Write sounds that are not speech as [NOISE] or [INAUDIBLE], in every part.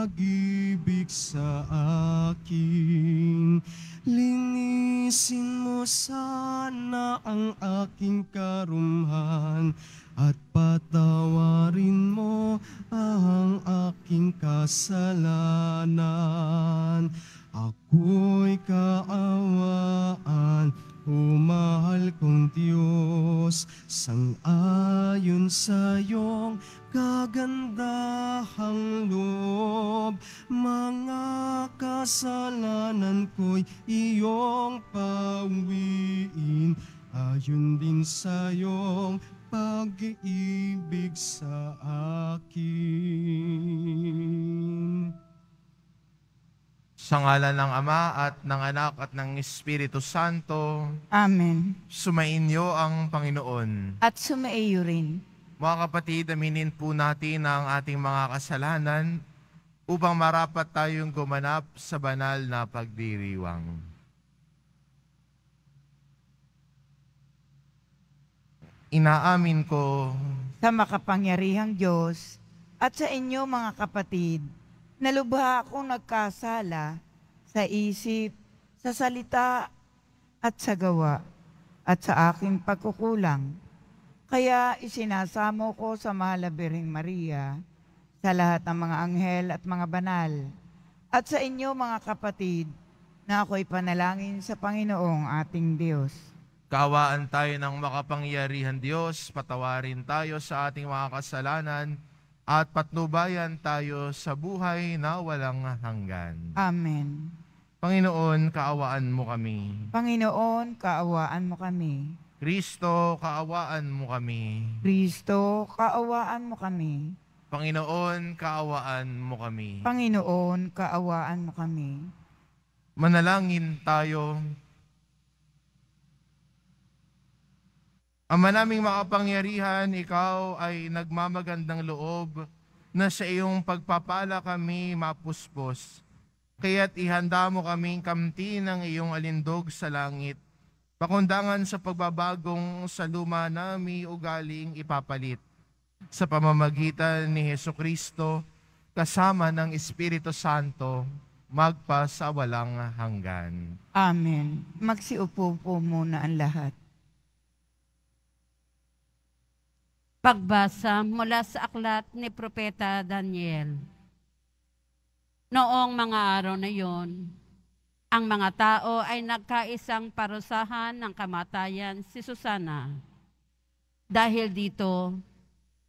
pag-ibig sa akin. Linisin mo sana ang aking karumhan at patawarin mo ang aking kasalanan. Ako'y kaawaan Umahal kong Diyos, sangayon sa iyong kagandahang loob, mga kasalanan ko'y iyong pawiin, ayon din sa iyong pag-ibig sa akin. Sa ngalan ng Ama at ng Anak at ng Espiritu Santo. Amen. Sumainyo ang Panginoon. At sumaiyo rin. Mga kapatid, aminin po natin ang ating mga kasalanan upang marapat tayong gumanap sa banal na pagdiriwang. Inaamin ko sa makapangyarihang Diyos at sa inyo mga kapatid Nalubha ako nagkasala sa isip, sa salita, at sa gawa, at sa aking pagkukulang. Kaya isinasamo ko sa mahal na Birhing Maria, sa lahat ng mga anghel at mga banal, at sa inyo mga kapatid, na ako'y panalangin sa Panginoong ating Diyos. Kawaan tayo ng makapangyarihan Diyos, patawarin tayo sa ating mga kasalanan, at patnubayan tayo sa buhay na walang hanggan. Amen. Panginoon, kaawaan mo kami. Panginoon, kaawaan mo kami. Kristo, kaawaan mo kami. Kristo, kaawaan mo kami. Panginoon, kaawaan mo kami. Panginoon, kaawaan mo kami. Manalangin tayo. Ama naming makapangyarihan, ikaw ay nagmamagandang loob na sa iyong pagpapala kami mapuspos. Kaya't ihanda mo kaming kamti ng iyong alindog sa langit. Pakundangan sa pagbabagong sa luma nami ugaling ipapalit. Sa pamamagitan ni Heso Kristo, kasama ng Espiritu Santo, magpa sa walang hanggan. Amen. Magsiupo po muna ang lahat. Pagbasa mula sa aklat ni Propeta Daniel. Noong mga araw na yon, ang mga tao ay nagkaisang parusahan ng kamatayan si Susana. Dahil dito,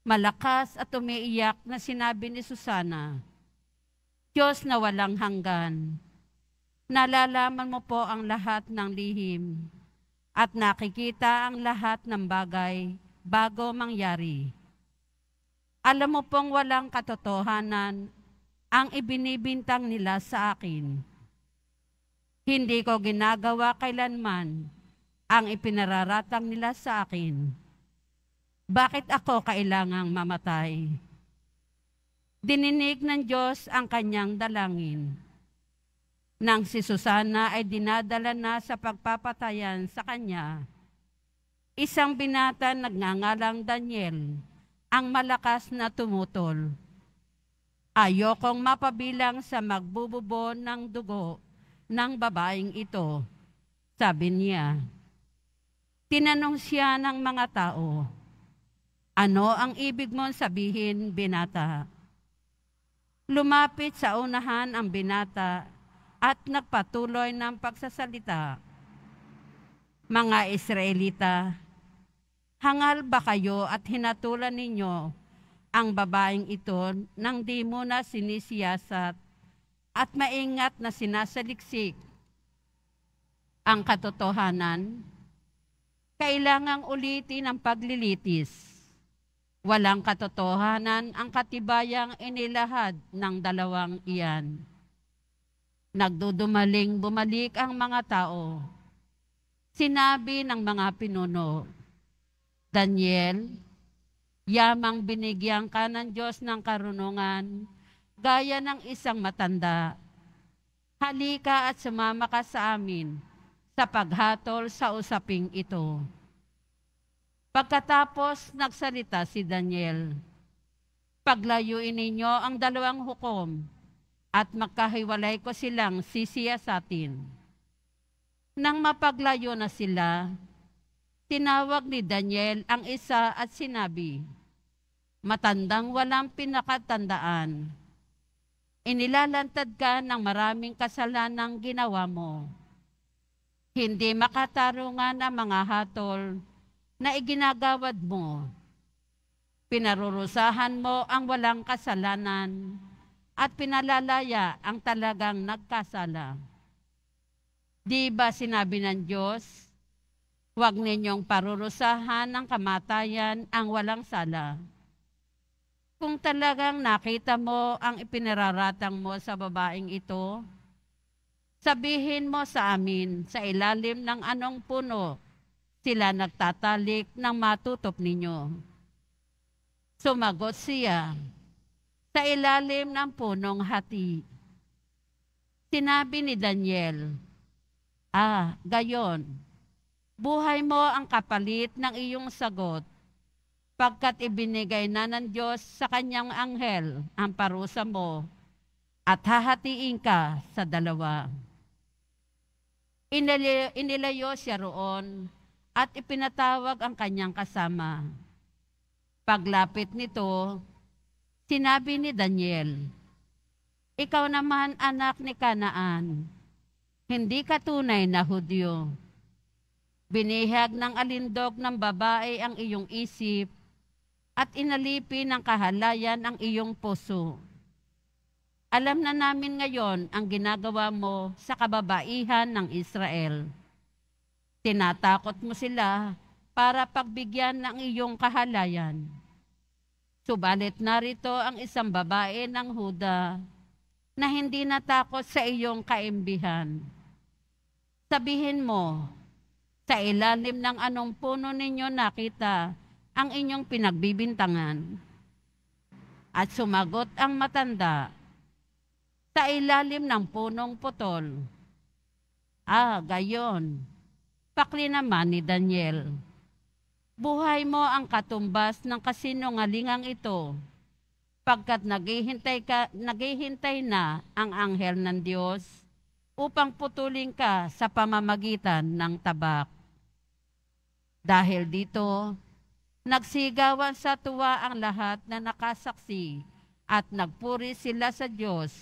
malakas at umiiyak na sinabi ni Susana, Diyos na walang hanggan, nalalaman mo po ang lahat ng lihim at nakikita ang lahat ng bagay bago mangyari. Alam mo pong walang katotohanan ang ibinibintang nila sa akin. Hindi ko ginagawa kailanman ang ipinararatang nila sa akin. Bakit ako kailangang mamatay? Dininig ng Diyos ang kanyang dalangin. Nang si Susana ay dinadala na sa pagpapatayan sa kanya, isang binata nagnangalang Daniel, ang malakas na tumutol. Ayokong mapabilang sa magbububo ng dugo ng babaeng ito, sabi niya. Tinanong siya ng mga tao, Ano ang ibig mong sabihin, binata? Lumapit sa unahan ang binata at nagpatuloy ng pagsasalita mga Israelita, hangal ba kayo at hinatulan ninyo ang babaeng ito nang di mo na sinisiyasat at maingat na sinasaliksik ang katotohanan? Kailangang ulitin ang paglilitis. Walang katotohanan ang katibayang inilahad ng dalawang iyan. Nagdudumaling bumalik ang mga tao sinabi ng mga pinuno, Daniel, yamang binigyan ka ng Diyos ng karunungan, gaya ng isang matanda. Halika at sumama ka sa amin sa paghatol sa usaping ito. Pagkatapos nagsalita si Daniel, Paglayuin ninyo ang dalawang hukom at magkahiwalay ko silang sisiya sa atin nang mapaglayo na sila, tinawag ni Daniel ang isa at sinabi, Matandang walang pinakatandaan, inilalantad ka ng maraming kasalanang ginawa mo. Hindi makatarungan ang mga hatol na iginagawad mo. Pinarurusahan mo ang walang kasalanan at pinalalaya ang talagang nagkasala Di ba sinabi ng Diyos, huwag ninyong parurusahan ng kamatayan ang walang sala. Kung talagang nakita mo ang ipinararatang mo sa babaeng ito, sabihin mo sa amin sa ilalim ng anong puno sila nagtatalik ng matutop ninyo. Sumagot siya sa ilalim ng punong hati. Sinabi ni Daniel, Ah, gayon. Buhay mo ang kapalit ng iyong sagot pagkat ibinigay na ng Diyos sa kanyang anghel ang parusa mo at hahatiin ka sa dalawa. Inil- inilayo siya roon at ipinatawag ang kanyang kasama. Paglapit nito, sinabi ni Daniel, Ikaw naman anak ni Kanaan, hindi ka tunay na Hudyo. Binihag ng alindog ng babae ang iyong isip at inalipin ng kahalayan ang iyong puso. Alam na namin ngayon ang ginagawa mo sa kababaihan ng Israel. Tinatakot mo sila para pagbigyan ng iyong kahalayan. Subalit narito ang isang babae ng Huda na hindi natakot sa iyong kaimbihan Sabihin mo, sa ilalim ng anong puno ninyo nakita ang inyong pinagbibintangan. At sumagot ang matanda, sa ilalim ng punong putol. Ah, gayon. Pakli naman ni Daniel. Buhay mo ang katumbas ng kasinungalingang ito pagkat naghihintay, ka, naghihintay na ang anghel ng Diyos upang putulin ka sa pamamagitan ng tabak. Dahil dito, nagsigawan sa tuwa ang lahat na nakasaksi at nagpuri sila sa Diyos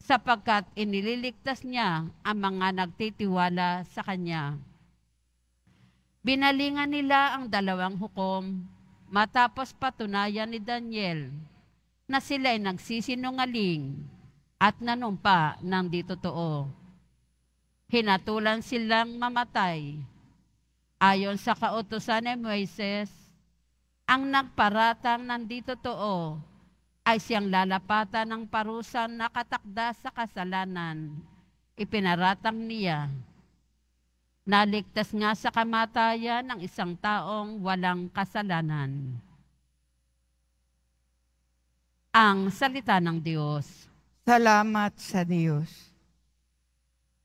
sapagkat inililigtas niya ang mga nagtitiwala sa Kanya. Binalingan nila ang dalawang hukom matapos patunayan ni Daniel na sila'y nagsisinungaling at nanumpa ng di totoo. Hinatulan silang mamatay. Ayon sa kautosan ni Moises, ang nagparatang ng di totoo ay siyang lalapatan ng parusa nakatakda sa kasalanan. Ipinaratang niya. Naligtas nga sa kamatayan ng isang taong walang kasalanan. Ang salita ng Diyos. Salamat sa Diyos.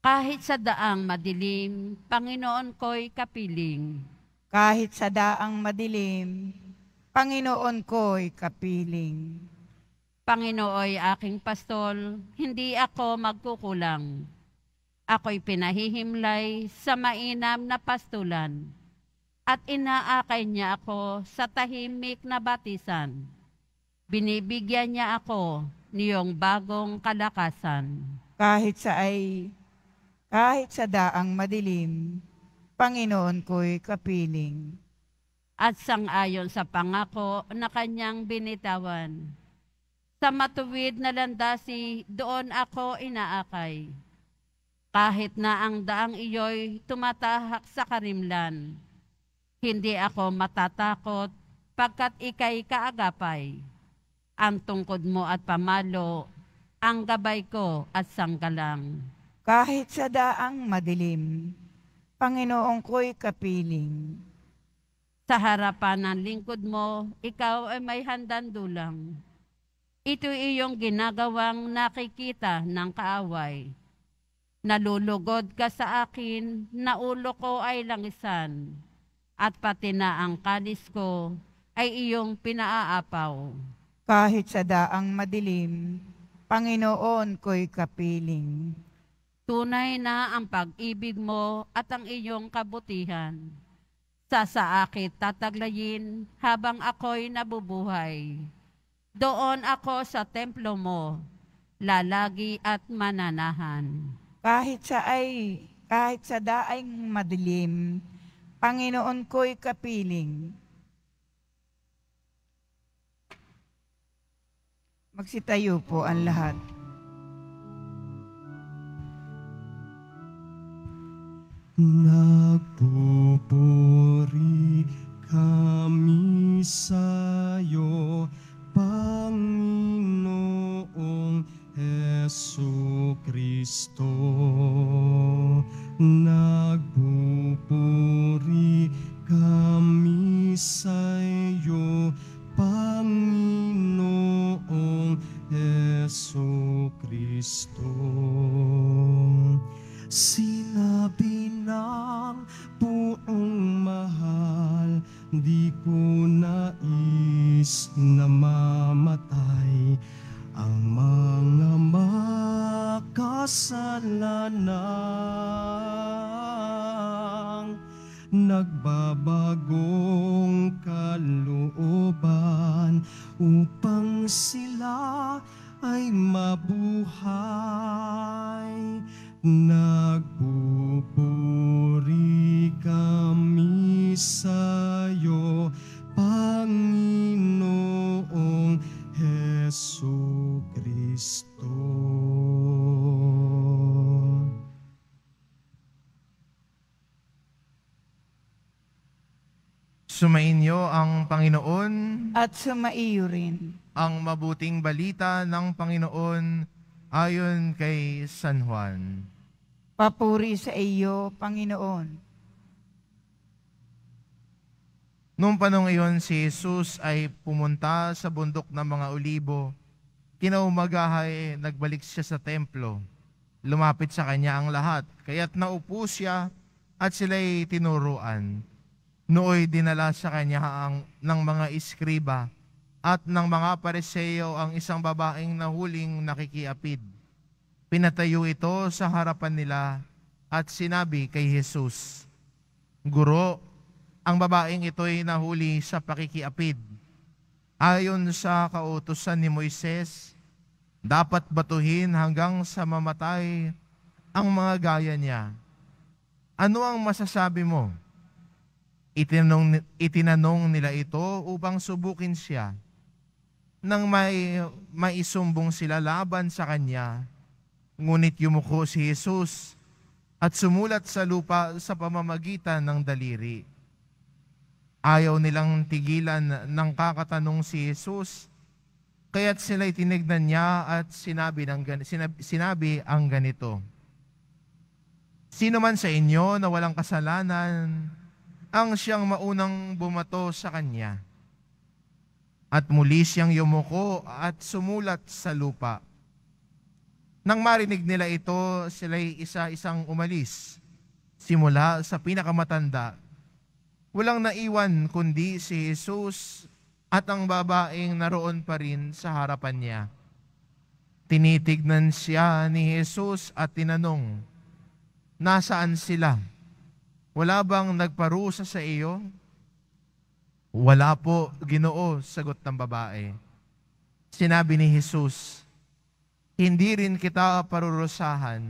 Kahit sa daang madilim, Panginoon ko'y kapiling. Kahit sa daang madilim, Panginoon ko'y kapiling. Panginooy aking pastol, hindi ako magkukulang. Ako'y pinahihimlay sa mainam na pastulan at inaakay niya ako sa tahimik na batisan. Binibigyan niya ako niyong bagong kalakasan. Kahit sa ay, kahit sa daang madilim, Panginoon ko'y kapiling. At sangayon sa pangako na kanyang binitawan. Sa matuwid na landasi, doon ako inaakay. Kahit na ang daang iyo'y tumatahak sa karimlan, hindi ako matatakot pagkat ika'y kaagapay ang tungkod mo at pamalo, ang gabay ko at sanggalang. Kahit sa daang madilim, Panginoong ko'y kapiling. Sa harapan ng lingkod mo, ikaw ay may handang dulang. Ito iyong ginagawang nakikita ng kaaway. Nalulugod ka sa akin, na ulo ko ay langisan, at pati na ang kalis ko ay iyong pinaaapaw. Kahit sa daang madilim, Panginoon ko'y kapiling. Tunay na ang pag-ibig mo at ang iyong kabutihan. Sa sa akit tataglayin habang ako'y nabubuhay. Doon ako sa templo mo, lalagi at mananahan. Kahit sa ay, kahit sa daing madilim, Panginoon ko'y kapiling Magsitayo po ang lahat. Nagpupuri kami sa iyo, Panginoong Yesu Kristo. Nagpupuri kami sa'yo, Panginoong Panginoong Yesu Kristo. Sinabi ng buong mahal, di ko nais na sumaiyo rin. Ang mabuting balita ng Panginoon ayon kay San Juan. Papuri sa iyo, Panginoon. Noong panong iyon, si Jesus ay pumunta sa bundok ng mga olibo. Kinaumagahay, nagbalik siya sa templo. Lumapit sa kanya ang lahat, kaya't naupo siya at sila'y tinuruan Nooy dinala sa kanya ang, ng mga iskriba at ng mga pareseyo ang isang babaeng nahuling nakikiapid. Pinatayo ito sa harapan nila at sinabi kay Jesus, Guro, ang babaeng ito'y nahuli sa pakikiapid. Ayon sa kautosan ni Moises, dapat batuhin hanggang sa mamatay ang mga gaya niya. Ano ang masasabi mo? Itinanong, itinanong nila ito upang subukin siya. Nang may, maisumbong sila laban sa kanya, ngunit yumuko si Jesus at sumulat sa lupa sa pamamagitan ng daliri. Ayaw nilang tigilan ng kakatanong si Jesus, kaya't sila itinignan niya at sinabi, ng, sinabi, sinabi ang ganito, Sino man sa inyo na walang kasalanan, ang siyang maunang bumato sa kanya. At muli siyang yumuko at sumulat sa lupa. Nang marinig nila ito, sila'y isa-isang umalis. Simula sa pinakamatanda, walang naiwan kundi si Jesus at ang babaeng naroon pa rin sa harapan niya. Tinitignan siya ni Jesus at tinanong, Nasaan sila? Nasaan sila? Wala bang nagparusa sa iyo? Wala po, ginoo, sagot ng babae. Sinabi ni Jesus, Hindi rin kita parurusahan.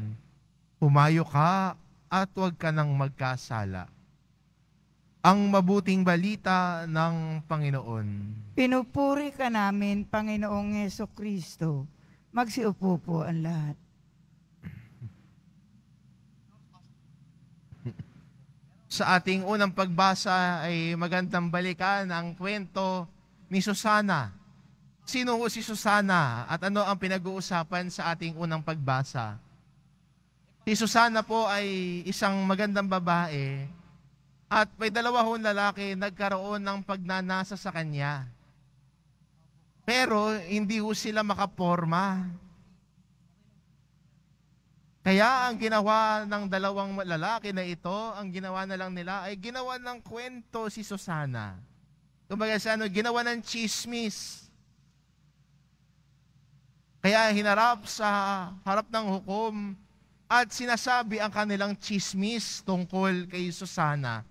Pumayo ka at huwag ka nang magkasala. Ang mabuting balita ng Panginoon. Pinupuri ka namin, Panginoong Yeso Kristo. Magsiupo po ang lahat. sa ating unang pagbasa ay magandang balikan ang kwento ni Susana. Sino ho si Susana at ano ang pinag-uusapan sa ating unang pagbasa? Si Susana po ay isang magandang babae at may dalawa hong lalaki nagkaroon ng pagnanasa sa kanya. Pero hindi ho sila makaporma. Kaya ang ginawa ng dalawang lalaki na ito, ang ginawa na lang nila ay ginawa ng kwento si Susana. Kumbaga sa ano, ginawa ng chismis. Kaya hinarap sa harap ng hukom at sinasabi ang kanilang chismis tungkol kay Susana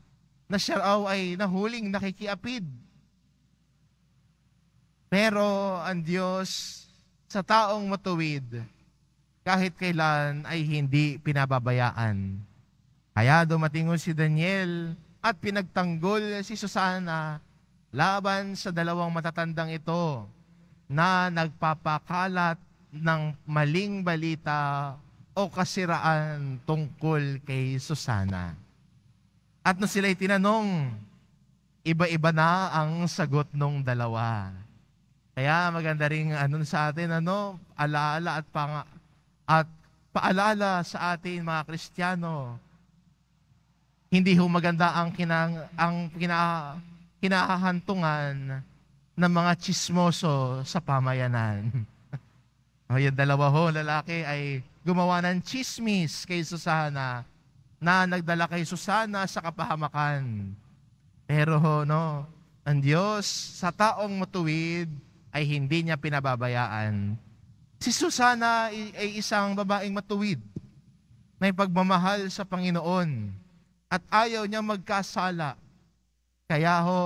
na siya raw ay nahuling nakikiapid. Pero ang Diyos sa taong matuwid, kahit kailan ay hindi pinababayaan. Kaya dumating si Daniel at pinagtanggol si Susana laban sa dalawang matatandang ito na nagpapakalat ng maling balita o kasiraan tungkol kay Susana. At nung sila'y tinanong, iba-iba na ang sagot nung dalawa. Kaya maganda rin ano sa atin, ano, alaala at pang at paalala sa atin mga Kristiyano, hindi ho maganda ang kinang ang kina, kinahahantungan ng mga chismoso sa pamayanan. [LAUGHS] o yung dalawa ho, lalaki ay gumawa ng chismis kay Susana na nagdala kay Susana sa kapahamakan. Pero ho, no, ang Diyos sa taong matuwid ay hindi niya pinababayaan Si Susana ay isang babaeng matuwid na ipagmamahal sa Panginoon at ayaw niya magkasala. Kaya ho,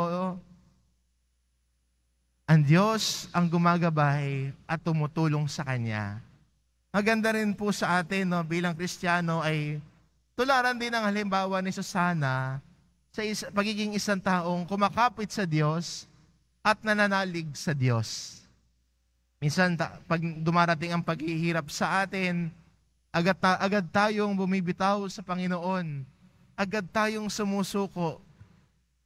ang Diyos ang gumagabay at tumutulong sa Kanya. Maganda rin po sa atin no, bilang Kristiyano ay tularan din ang halimbawa ni Susana sa is- pagiging isang taong kumakapit sa Diyos at nananalig sa Diyos. Minsan, ta- pag dumarating ang paghihirap sa atin, agad, ta- agad tayong bumibitaw sa Panginoon. Agad tayong sumusuko.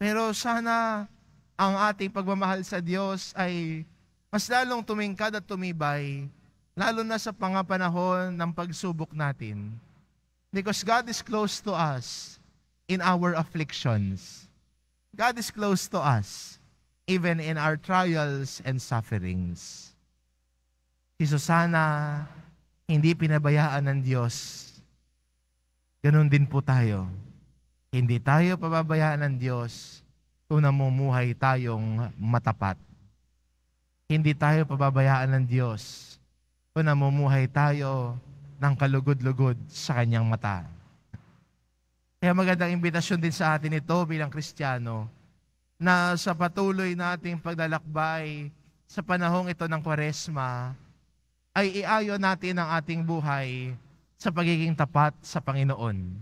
Pero sana ang ating pagmamahal sa Diyos ay mas lalong tumingkad at tumibay, lalo na sa pangapanahon ng pagsubok natin. Because God is close to us in our afflictions. God is close to us even in our trials and sufferings si Susana, hindi pinabayaan ng Diyos. Ganon din po tayo. Hindi tayo pababayaan ng Diyos kung namumuhay tayong matapat. Hindi tayo pababayaan ng Diyos kung namumuhay tayo ng kalugod-lugod sa kanyang mata. Kaya magandang imbitasyon din sa atin ito bilang Kristiyano na sa patuloy nating paglalakbay sa panahong ito ng Kwaresma, ay iayon natin ang ating buhay sa pagiging tapat sa Panginoon.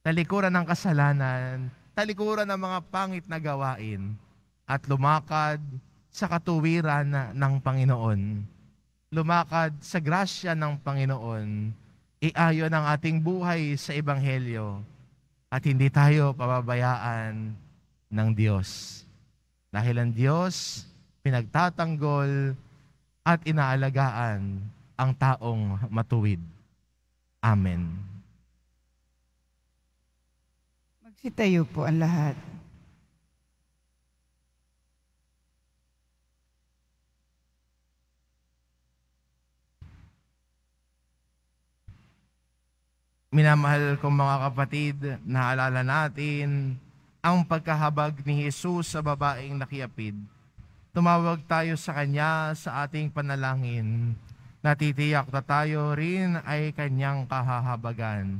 Talikuran ng kasalanan, talikuran ng mga pangit na gawain, at lumakad sa katuwiran ng Panginoon. Lumakad sa grasya ng Panginoon. Iayon ang ating buhay sa Ebanghelyo at hindi tayo pababayaan ng Diyos. Dahil ang Diyos pinagtatanggol at inaalagaan ang taong matuwid. Amen. Magsitayo po ang lahat. Minamahal kong mga kapatid, naalala natin ang pagkahabag ni Jesus sa babaeng nakiapid tumawag tayo sa Kanya sa ating panalangin. Natitiyak na tayo rin ay Kanyang kahahabagan.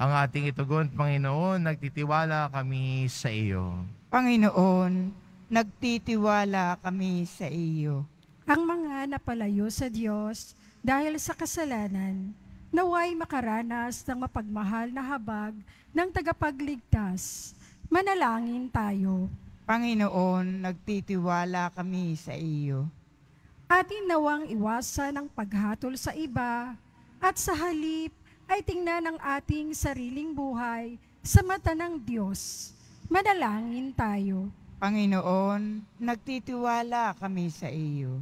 Ang ating itugon, Panginoon, nagtitiwala kami sa iyo. Panginoon, nagtitiwala kami sa iyo. Ang mga napalayo sa Diyos dahil sa kasalanan, naway makaranas ng mapagmahal na habag ng tagapagligtas. Manalangin tayo. Panginoon, nagtitiwala kami sa iyo. Atin nawang iwasan ang paghatol sa iba at sa halip ay tingnan ang ating sariling buhay sa mata ng Diyos. Manalangin tayo. Panginoon, nagtitiwala kami sa iyo.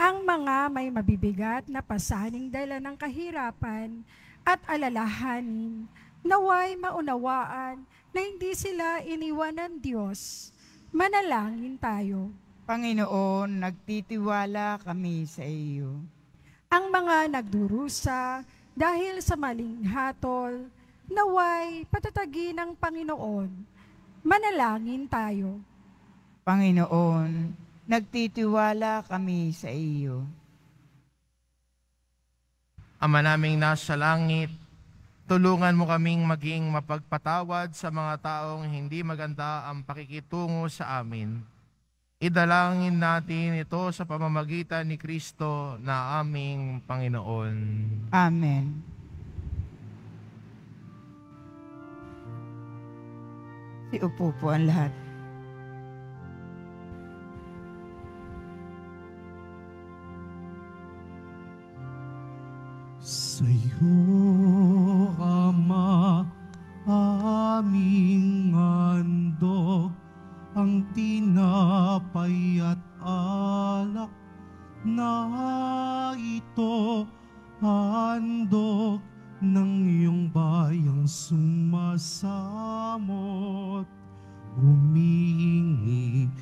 Ang mga may mabibigat na pasaning dala ng kahirapan at alalahanin, naway maunawaan na hindi sila iniwan ng Diyos Manalangin tayo. Panginoon, nagtitiwala kami sa iyo. Ang mga nagdurusa dahil sa maling hatol, naway patatagi ng Panginoon. Manalangin tayo. Panginoon, nagtitiwala kami sa iyo. Ama naming nasa langit, Tulungan mo kaming maging mapagpatawad sa mga taong hindi maganda ang pakikitungo sa amin. Idalangin natin ito sa pamamagitan ni Kristo na aming Panginoon. Amen. Iupo po ang lahat. Sa iyo, Ama, aming handog, ang tinapay at alak na ito, handog ng iyong bayang sumasamot, umiingi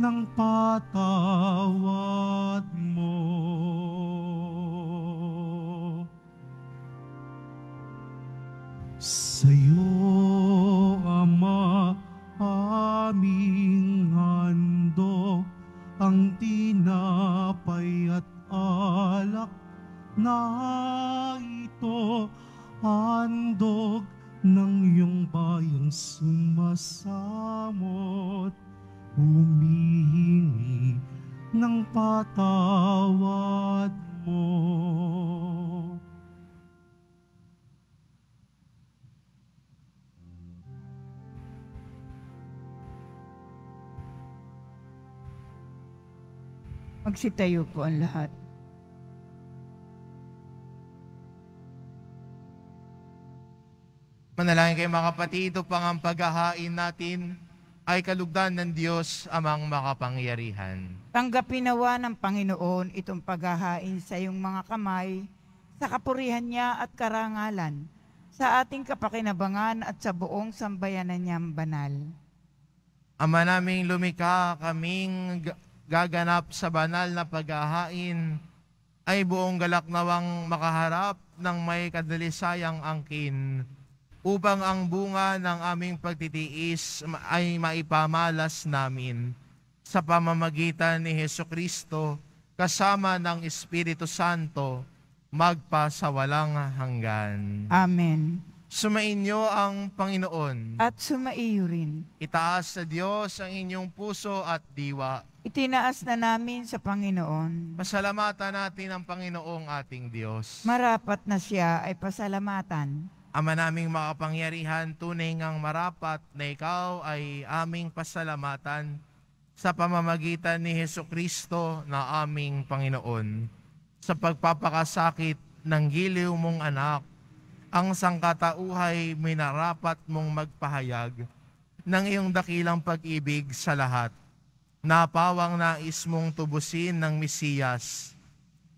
ng patawad mo. Magsitayo po ang lahat. Manalangin kayo mga kapatid, ito pang ang paghahain natin ay kalugdan ng Diyos amang makapangyarihan. Tanggapin nawa ng Panginoon itong paghahain sa iyong mga kamay, sa kapurihan niya at karangalan, sa ating kapakinabangan at sa buong sambayanan niyang banal. Ama naming lumika, kaming gaganap sa banal na paghahain ay buong galak nawang makaharap ng may kadalisayang angkin upang ang bunga ng aming pagtitiis ay maipamalas namin sa pamamagitan ni Heso Kristo kasama ng Espiritu Santo magpa sa walang hanggan. Amen. Sumainyo ang Panginoon. At sumaiyo rin. Itaas sa Diyos ang inyong puso at diwa itinaas na namin sa Panginoon. Pasalamatan natin ang Panginoong ating Diyos. Marapat na siya ay pasalamatan. Ama naming makapangyarihan, tunay ngang marapat na ikaw ay aming pasalamatan sa pamamagitan ni Heso Kristo na aming Panginoon. Sa pagpapakasakit ng giliw mong anak, ang sangkatauhay minarapat mong magpahayag ng iyong dakilang pag-ibig sa lahat napawang nais mong tubusin ng Mesiyas.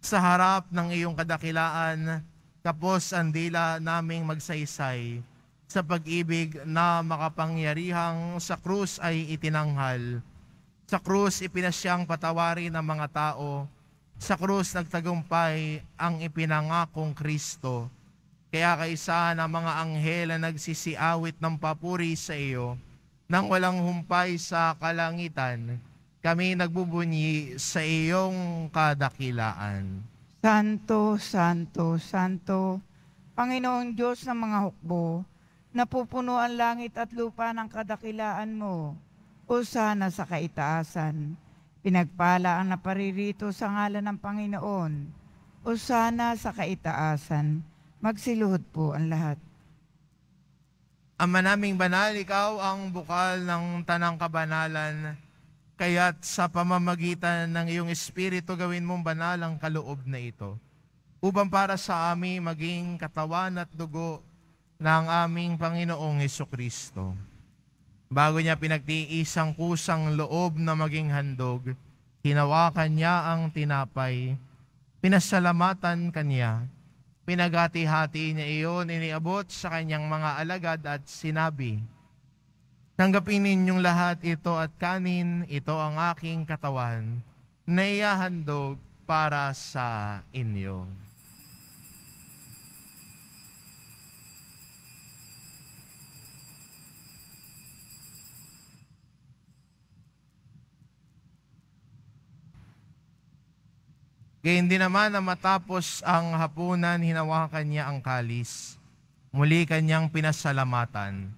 Sa harap ng iyong kadakilaan, tapos ang dila naming magsaysay. Sa pag-ibig na makapangyarihang sa krus ay itinanghal. Sa krus ipinasyang patawarin ng mga tao. Sa krus nagtagumpay ang ipinangakong Kristo. Kaya kaisa ng mga anghel na nagsisiawit ng papuri sa iyo, nang walang humpay sa kalangitan, kami nagbubunyi sa iyong kadakilaan. Santo, Santo, Santo, Panginoong Diyos ng mga hukbo, napupuno ang langit at lupa ng kadakilaan mo, o sana sa kaitaasan. Pinagpala ang naparirito sa ngalan ng Panginoon, o sana sa kaitaasan. Magsiluhod po ang lahat. Ama naming banal, ikaw ang bukal ng tanang kabanalan Kaya't sa pamamagitan ng iyong Espiritu, gawin mong banal ang kaloob na ito, upang para sa amin maging katawan at dugo ng aming Panginoong Yeso Kristo. Bago niya pinagtiis ang kusang loob na maging handog, hinawakan niya ang tinapay, pinasalamatan kanya, pinagati-hati niya iyon, iniabot sa kanyang mga alagad at sinabi, Tanggapin ninyong lahat ito at kanin, ito ang aking katawan, na iyahandog para sa inyo. Gayun din naman na matapos ang hapunan, hinawakan niya ang kalis. Muli kanyang pinasalamatan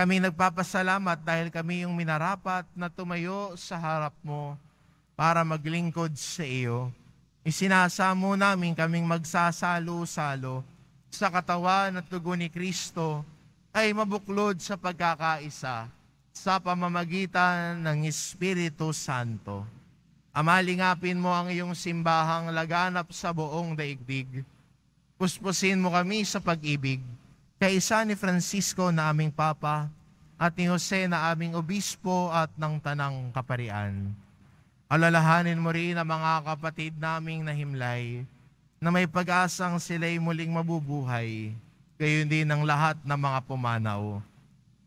kami nagpapasalamat dahil kami yung minarapat na tumayo sa harap mo para maglingkod sa iyo. Isinasamo namin kaming magsasalo-salo sa katawan at tugon ni Kristo ay mabuklod sa pagkakaisa sa pamamagitan ng Espiritu Santo. Amalingapin mo ang iyong simbahang laganap sa buong daigdig. Puspusin mo kami sa pag-ibig Kaisa ni Francisco na aming Papa at ni Jose na aming Obispo at ng Tanang Kaparian. Alalahanin mo rin ang mga kapatid naming nahimlay na may pag-asang sila'y muling mabubuhay, gayon din ang lahat ng mga pumanaw.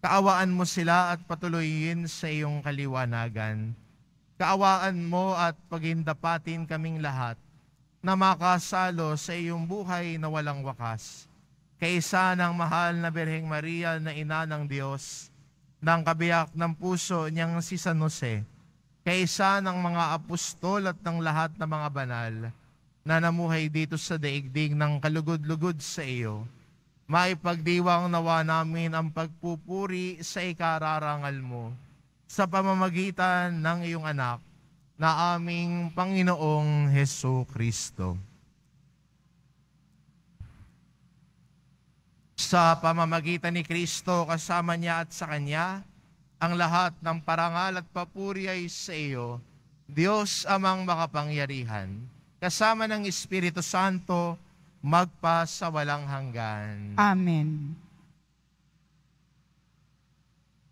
Kaawaan mo sila at patuloyin sa iyong kaliwanagan. Kaawaan mo at pagindapatin kaming lahat na makasalo sa iyong buhay na walang wakas kaysa ng mahal na Birheng Maria na ina ng Diyos, ng kabiyak ng puso niyang si San Jose, kaysa ng mga apostol at ng lahat ng mga banal na namuhay dito sa daigdig ng kalugod-lugod sa iyo, maipagdiwang nawa namin ang pagpupuri sa ikararangal mo sa pamamagitan ng iyong anak na aming Panginoong Heso Kristo. Sa pamamagitan ni Kristo kasama niya at sa Kanya, ang lahat ng parangal at papuri ay sa iyo, Diyos amang makapangyarihan, kasama ng Espiritu Santo, magpa sa walang hanggan. Amen.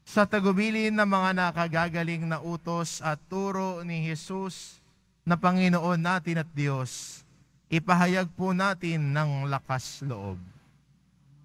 Sa tagubilin ng mga nakagagaling na utos at turo ni Jesus na Panginoon natin at Diyos, ipahayag po natin ng lakas loob.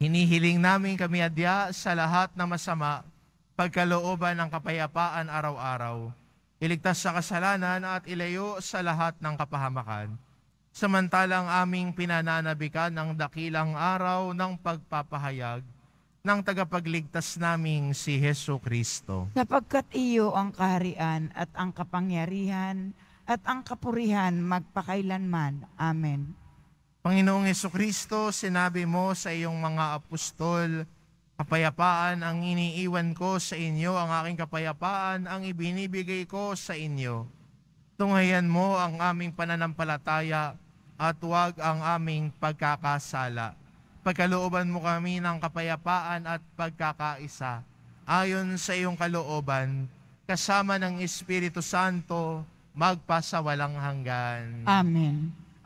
Hinihiling namin kami adya sa lahat na masama, pagkalooban ng kapayapaan araw-araw, iligtas sa kasalanan at ilayo sa lahat ng kapahamakan. Samantalang aming pinananabikan ng dakilang araw ng pagpapahayag ng tagapagligtas naming si Heso Kristo. Sapagkat iyo ang kaharian at ang kapangyarihan at ang kapurihan magpakailanman. Amen. Panginoong Yeso Kristo, sinabi mo sa iyong mga apostol, Kapayapaan ang iniiwan ko sa inyo, ang aking kapayapaan ang ibinibigay ko sa inyo. Tunghayan mo ang aming pananampalataya at huwag ang aming pagkakasala. Pagkalooban mo kami ng kapayapaan at pagkakaisa, ayon sa iyong kalooban, kasama ng Espiritu Santo, magpasawalang hanggan. Amen.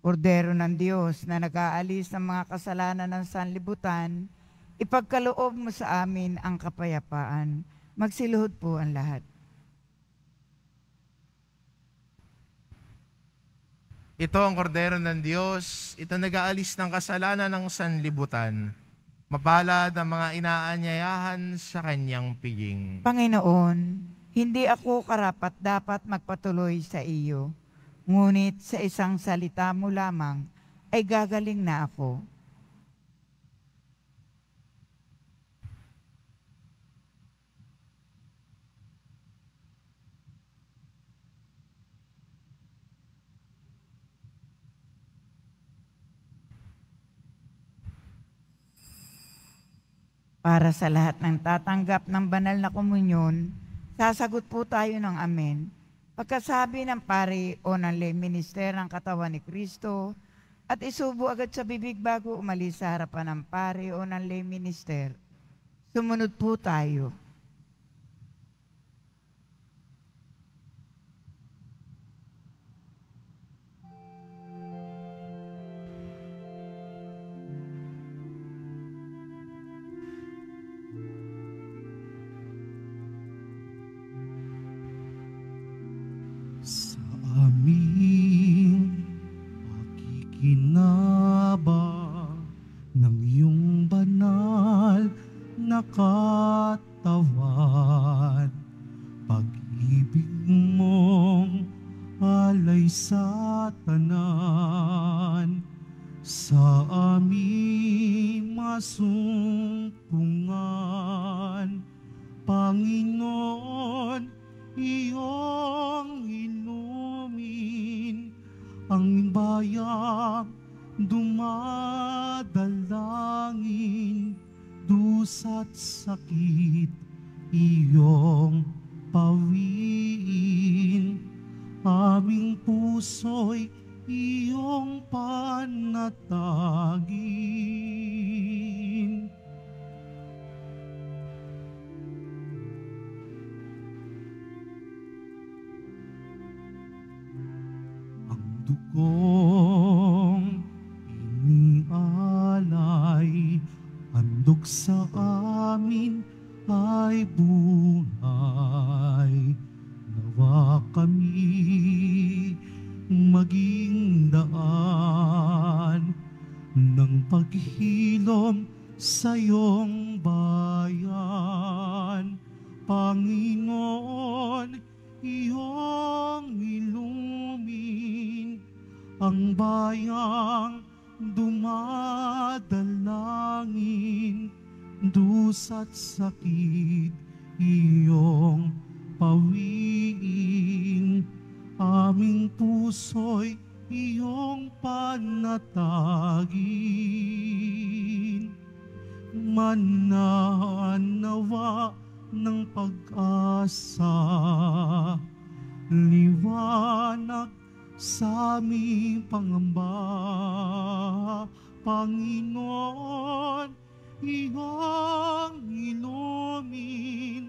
Kordero ng Diyos na nag-aalis ng mga kasalanan ng sanlibutan, ipagkaloob mo sa amin ang kapayapaan. Magsiluhod po ang lahat. Ito ang kordero ng Diyos, ito nag-aalis ng kasalanan ng sanlibutan. Mapalad ang mga inaanyayahan sa kanyang piging. Panginoon, hindi ako karapat dapat magpatuloy sa iyo. Ngunit sa isang salita mo lamang ay gagaling na ako. Para sa lahat ng tatanggap ng banal na komunyon, sasagot po tayo ng Amen Pagkasabi ng pari o ng lay minister ng katawan ni Kristo, at isubo agad sa bibig bago umalis sa harapan ng pari o ng lay minister, sumunod po tayo. krus sakit iyong pawin Aming puso'y iyong panatagin. akin mananawa ng pag-asa liwanag sa aming pangamba Panginoon iyong ilumin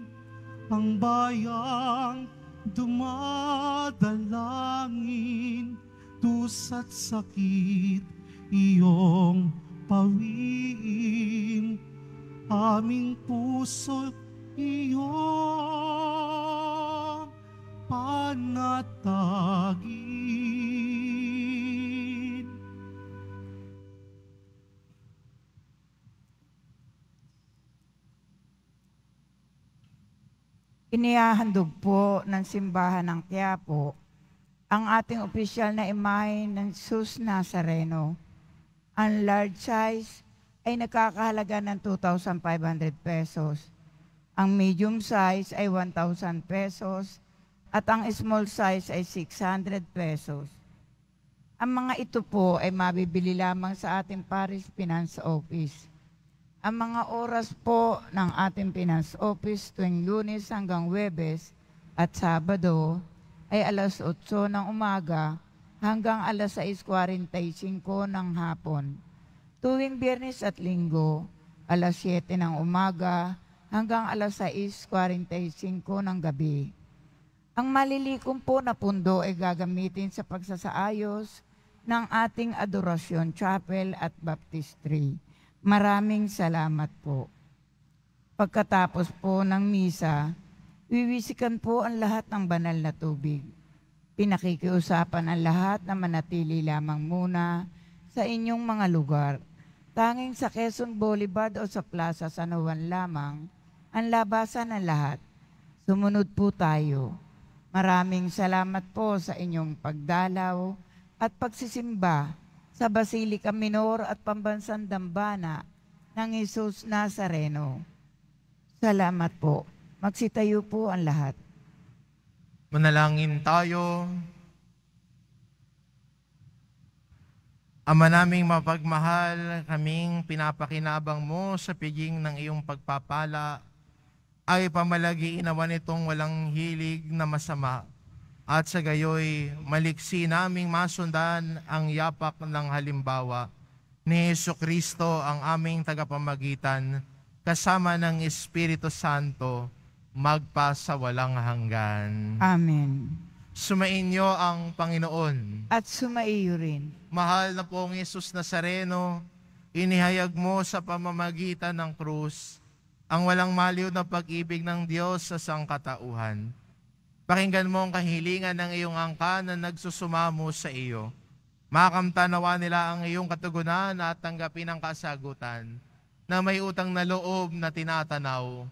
ang bayang dumadalangin dusat sakit iyong pawiin aming puso iyo panatagin Inihahandog po ng simbahan ng Quiapo ang ating opisyal na imahe ng Sus Nazareno ang large size ay nagkakahalaga ng 2,500 pesos. Ang medium size ay 1,000 pesos at ang small size ay 600 pesos. Ang mga ito po ay mabibili lamang sa ating Paris Finance Office. Ang mga oras po ng ating Finance Office tuwing lunes hanggang Webes at Sabado ay alas 8 ng umaga hanggang alas 6.45 ng hapon. Tuwing biyernes at linggo, alas 7 ng umaga hanggang alas 6.45 ng gabi. Ang malilikom po na pundo ay gagamitin sa pagsasaayos ng ating adorasyon, chapel at baptistry. Maraming salamat po. Pagkatapos po ng misa, wiwisikan po ang lahat ng banal na tubig. Pinakikiusapan ang lahat na manatili lamang muna sa inyong mga lugar. Tanging sa Quezon Boulevard o sa Plaza San Juan lamang ang labasan ng lahat. Sumunod po tayo. Maraming salamat po sa inyong pagdalaw at pagsisimba sa Basilica Minor at Pambansang Dambana ng Jesus Nazareno. Salamat po. Magsitayo po ang lahat. Manalangin tayo. Ama naming mapagmahal, kaming pinapakinabang mo sa piging ng iyong pagpapala, ay pamalagi naman itong walang hilig na masama. At sa gayoy, maliksi naming masundan ang yapak ng halimbawa ni Yesu Kristo ang aming tagapamagitan kasama ng Espiritu Santo magpa sa walang hanggan. Amen. Sumainyo ang Panginoon. At sumaiyo rin. Mahal na pong Yesus Nazareno, inihayag mo sa pamamagitan ng krus ang walang maliw na pag-ibig ng Diyos sa sangkatauhan. Pakinggan mo ang kahilingan ng iyong angka na nagsusumamo sa iyo. Makamtanawa nila ang iyong katugunan at tanggapin ang kasagutan na may utang na loob na tinatanaw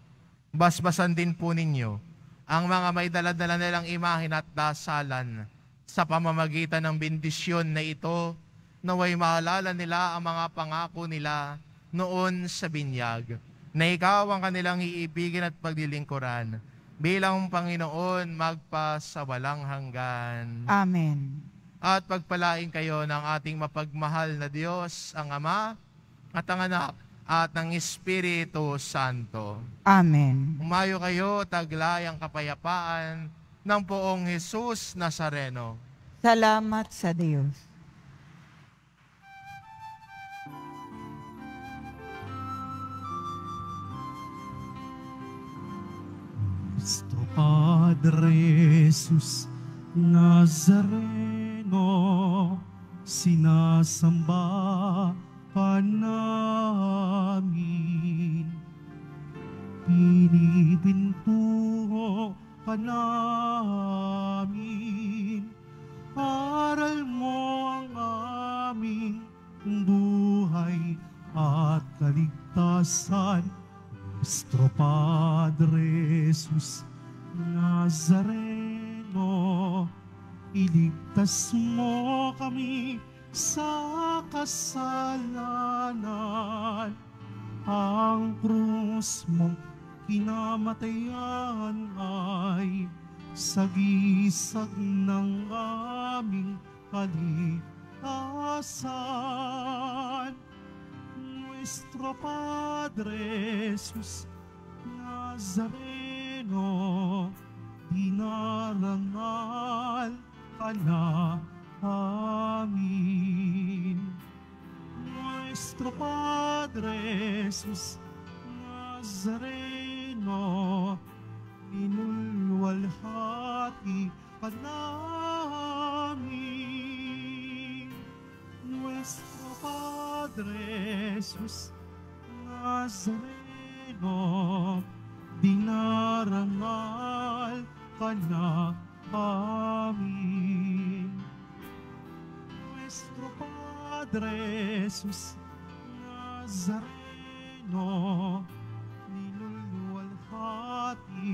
Basbasan din po ninyo ang mga may daladala nilang imahin at dasalan sa pamamagitan ng bendisyon na ito naway maalala nila ang mga pangako nila noon sa binyag na ikaw ang kanilang iibigin at paglilingkuran bilang Panginoon magpa sa walang hanggan. Amen. At pagpalain kayo ng ating mapagmahal na Diyos, ang Ama at ang Anak at ng Espiritu Santo. Amen. Umayo kayo taglay ang kapayapaan ng poong Jesus Nazareno. Salamat sa Diyos. Cristo Padre Jesus Nazareno sinasamba pa namin. Pinibintuho ka namin, aral mo ang aming buhay at kaligtasan. Nuestro Padre Jesus Nazareno, iligtas mo kami sa kasalanan ang krus mo kinamatayan ay sagisag ng aming kaligtasan. Nuestro Padre Jesus Nazareno, dinarangal kanang hangin. Nuestro Padre Jesús Nazareno, minulwalhati pa namin. Nuestro Padre Jesús Nazareno, dinarangal ka na amin nuestro Padre Jesús Nazareno, niluluwalhati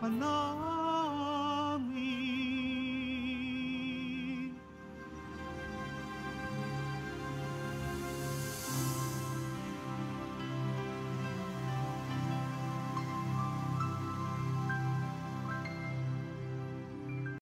ka na